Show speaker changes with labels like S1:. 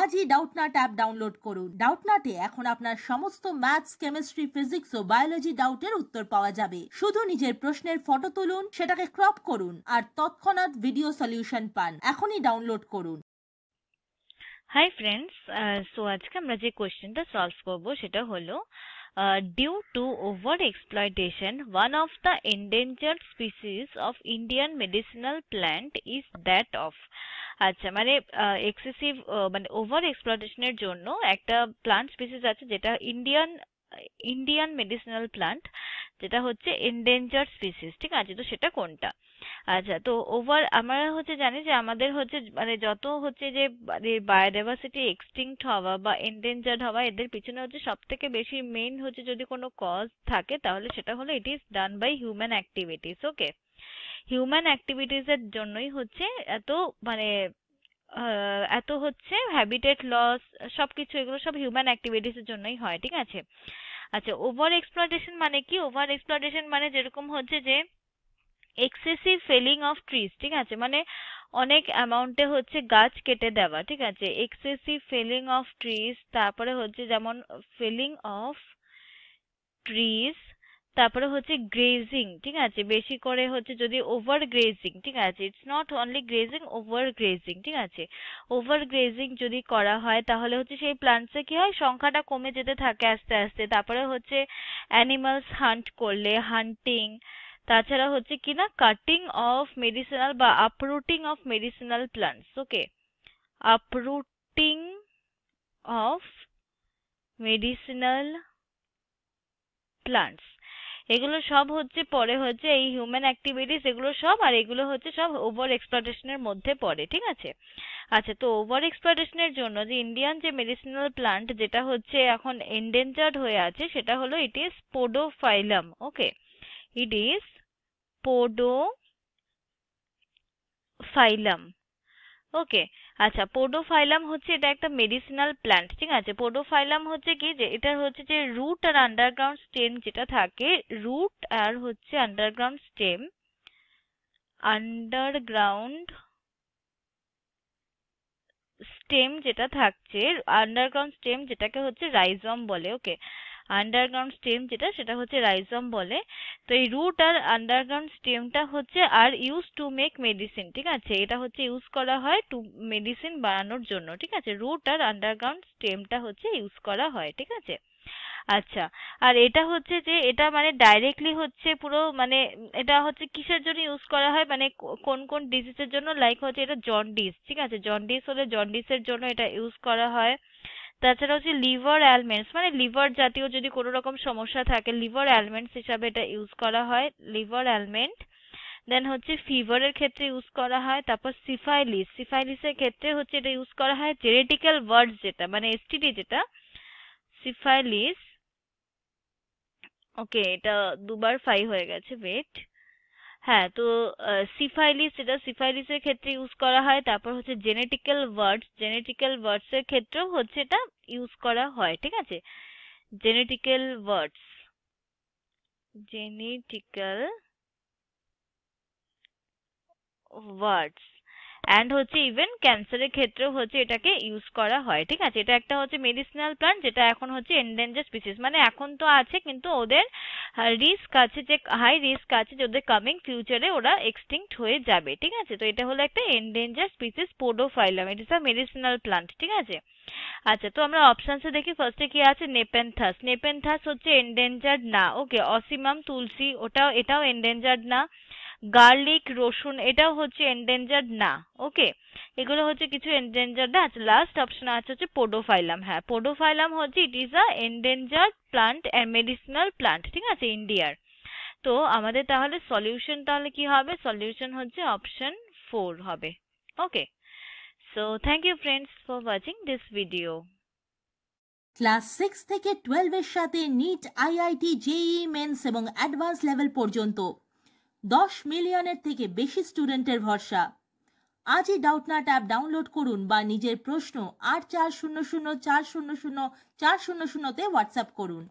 S1: আজই Doubtnut app download করুন ডাউটনাটে এখন আপনার সমস্ত ম্যাথস কেমিস্ট্রি ফিজিক্স ও বায়োলজি ডাউটের উত্তর পাওয়া যাবে শুধু নিজের প্রশ্নের ফটো তুলুন সেটাকে ক্রপ করুন আর তৎক্ষণাৎ ভিডিও সলিউশন পান এখনই ডাউনলোড করুন
S2: হাই ফ্রেন্ডস সো আজকে আমরা যে কোয়েশ্চেনটা সলভ করব সেটা হলো due to over exploitation one of the endangered species of Indian medicinal plant is that of আচ্ছা মানে এক্সেসিভ মানে ওভার এক্সপ্লোটেশনের জন্য একটা প্লান্ট স্পিসিস আছে যেটা ইন্ডিয়ান ইন্ডিয়ান মেডিসিনাল প্লান্ট যেটা হচ্ছে এন্ডেঞ্জার স্পিসিস ঠিক আছে তো সেটা কোনটা আচ্ছা তো ওভার আমরা হচ্ছে জানি যে আমাদের হচ্ছে মানে যত হচ্ছে যে বায়োডাইভার্সিটি মানে এক্সটিংক্ট হওয়া বা এন্ডেঞ্জার্ড হওয়া এদের পিছনে হচ্ছে সব থেকে বেশি মেইন হচ্ছে যদি কোনো কজ থাকে তাহলে সেটা হলো it is done by human activities okay human activities এর জন্যই হচ্ছে এত মানে এত হচ্ছে হ্যাবিটেট লস কিছু এগুলো সব হিউম্যান অ্যাক্টিভিটিস এর জন্যই হয় ঠিক আছে আচ্ছা ওভার এক্সপ্লোটেশন মানে কি ওভার এক্সপ্লোটেশন মানে যেরকম হচ্ছে যে এক্সেসিভ ফেলিং অফ ট্রিজ ঠিক আছে মানে অনেক অ্যামাউন্টে হচ্ছে গাছ কেটে দেওয়া ঠিক আছে এক্সেসিভ ফেলিং অফ ট্রিজ তারপরে হচ্ছে যেমন ফেলিং অফ ট্রিজ তারপরে হচ্ছে grazing ঠিক আছে বেশি করে হচ্ছে যদি over grazing ঠিক আছে its not only grazing over grazing ঠিক আছে over grazing যদি করা হয় তাহলে হচ্ছে সেই plants এর কি হয় সংখ্যাটা কমে যেতে থাকে আস্তে আস্তে তারপরে হচ্ছে animals hunt করলে hunting তাছাড়া হচ্ছে কিনা cutting of medicinal বা uprooting of medicinal plants okay uprooting of medicinal plants এগুলো সব হচ্ছে পরে হচ্ছে এই হিউম্যান অ্যাক্টিভিটিস এগুলো সব আর এগুলো হচ্ছে সব ওভার এক্সপ্লোটেশনের মধ্যে পড়ে ঠিক আছে আচ্ছা তো ওভার এক্সপ্লোটেশনের জন্য যে ইন্ডিয়ান যে মেডিসিনাল প্লান্ট যেটা হচ্ছে এখন এন্ডেঞ্জার্ড হয়ে আছে সেটা হলো it is podophyllum okay it is podophyllum okay আচ্ছা পোডোফাইলাম হচ্ছে এটা একটা মেডিসিনাল প্ল্যান্ট ঠিক আছে পোডোফাইলাম হচ্ছে কি যে এটা হচ্ছে যে রুট আর আন্ডারগ্রাউন্ড স্টেম যেটা থাকে রুট আর হচ্ছে আন্ডারগ্রাউন্ড স্টেম আন্ডারগ্রাউন্ড স্টেম যেটা থাকছে আন্ডারগ্রাউন্ড স্টেম যেটাকে হচ্ছে রাইজম বলে ওকে আন্ডারগ্রাউন্ড স্টেম যেটা সেটা হচ্ছে রাইজম বলে তো এই রুট আর আন্ডারগ্রাউন্ড স্টেমটা হচ্ছে আর ইউজ টু মেক মেডিসিন ঠিক আছে এটা হচ্ছে ইউজ করা হয় টু মেডিসিন বানানোর জন্য ঠিক আছে রুট আর আন্ডারগ্রাউন্ড স্টেমটা হচ্ছে ইউজ করা হয় ঠিক আছে আচ্ছা আর এটা হচ্ছে যে এটা মানে ডাইরেক্টলি হচ্ছে পুরো মানে এটা হচ্ছে কিসের জন্য ইউজ করা হয় মানে কোন কোন ডিজিজের জন্য লাইক হচ্ছে এটা জন্ডিস ঠিক আছে জন্ডিস হলে জন্ডিসের জন্য এটা ইউজ করা হয় তাছাড়া হচ্ছে লিভার অ্যালমেন্টস মানে লিভার জাতীয় যদি কোনো রকম সমস্যা থাকে লিভার অ্যালমেন্টস হিসাবে এটা ইউজ করা হয় লিভার অ্যালমেন্ট দেন হচ্ছে ফিভারের ক্ষেত্রে ইউজ করা হয় তারপর সিফাইলিস সিফাইলিসের ক্ষেত্রে হচ্ছে এটা ইউজ করা হয় জেনেটিক্যাল ওয়ার্ডস যেটা মানে এসটিডি যেটা সিফাইলিস ওকে এটা দুবার ফাই হয়ে গেছে ওয়েট হ্যাঁ তো সিফাইলিস যেটা সিফাইলিস এর ক্ষেত্রে ইউজ করা হয় তারপর হচ্ছে জেনেটিক্যাল ওয়ার্ডস জেনেটিক্যাল ওয়ার্ডস এর ক্ষেত্রেও হচ্ছে এটা ইউজ করা হয় ঠিক আছে genital warts genital warts and হচ্ছে ইভেন ক্যান্সারের ক্ষেত্রেও হচ্ছে এটাকে ইউজ করা হয় ঠিক আছে এটা একটা হচ্ছে মেডিসিনাল প্লান্ট যেটা এখন হচ্ছে এন্ডেঞ্জার স্পিসিস মানে এখন তো আছে কিন্তু ওদের risk আছে যে high risk আছে যে coming future এ ওরা extinct হয়ে যাবে ঠিক আছে? তো এটা হলো একটা endangered species podophyllum it is a medicinal plant ঠিক আছে? আচ্ছা তো আমরা options এ দেখি first এ কি আছে নেপেন্থাস নেপেন্থাস হচ্ছে endangered না okay অসিমাম তুলসী ওটাও এটাও endangered না গার্লিক রসুন এটাও হচ্ছে এন্ডেঞ্জার না ওকে এগুলো হচ্ছে কিছু না আচ্ছা লাস্ট অপশন আছে হচ্ছে পোডোফাইলাম হ্যাঁ পোডোফাইলাম হচ্ছে it is a endanger plant medicinal plant ঠিক আছে ইন্ডিয়ার তো আমাদের তাহলে সলিউশন তাহলে কি হবে সলিউশন হচ্ছে অপশন ফোর হবে okay so thank you friends for watching this video
S1: class six থেকে টুয়েলভের সাথে নিট আইআইটি জেই মেন্স এবং অ্যাডভান্স লেভেল পর্যন্ত দশ মিলিয়নের থেকে বেশি স্টুডেন্টের ভরসা আজই ডাউটনাট অ্যাপ ডাউনলোড করুন বা নিজের প্রশ্ন আট চার শূন্য শূন্য চার শূন্য শূন্য চার শূন্য শূন্যতে হোয়াটসঅ্যাপ করুন